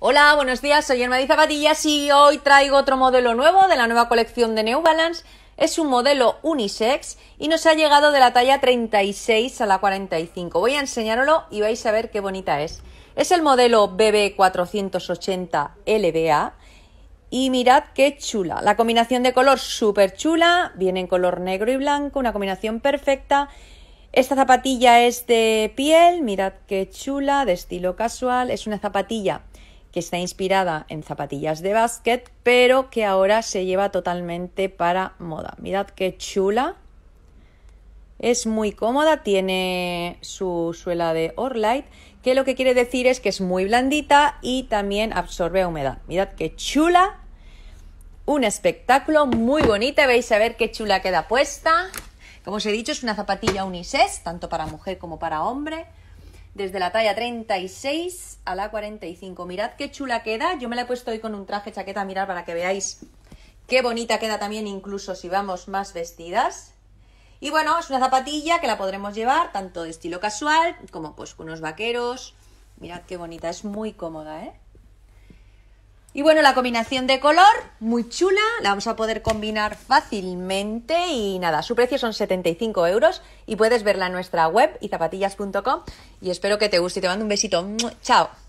Hola, buenos días, soy Hermadi Zapatillas y hoy traigo otro modelo nuevo de la nueva colección de New Balance. Es un modelo unisex y nos ha llegado de la talla 36 a la 45. Voy a enseñároslo y vais a ver qué bonita es. Es el modelo BB480 LBA y mirad qué chula. La combinación de color súper chula, viene en color negro y blanco, una combinación perfecta. Esta zapatilla es de piel, mirad qué chula, de estilo casual. Es una zapatilla que está inspirada en zapatillas de básquet, pero que ahora se lleva totalmente para moda. Mirad qué chula. Es muy cómoda, tiene su suela de orlite que lo que quiere decir es que es muy blandita y también absorbe humedad. Mirad qué chula. Un espectáculo muy bonita, veis a ver qué chula queda puesta. Como os he dicho, es una zapatilla unisex, tanto para mujer como para hombre desde la talla 36 a la 45. Mirad qué chula queda. Yo me la he puesto hoy con un traje chaqueta, mirar para que veáis qué bonita queda también, incluso si vamos más vestidas. Y bueno, es una zapatilla que la podremos llevar tanto de estilo casual como pues unos vaqueros. Mirad qué bonita, es muy cómoda, ¿eh? Y bueno, la combinación de color, muy chula, la vamos a poder combinar fácilmente y nada, su precio son 75 euros y puedes verla en nuestra web y zapatillas.com y espero que te guste y te mando un besito. ¡Chao!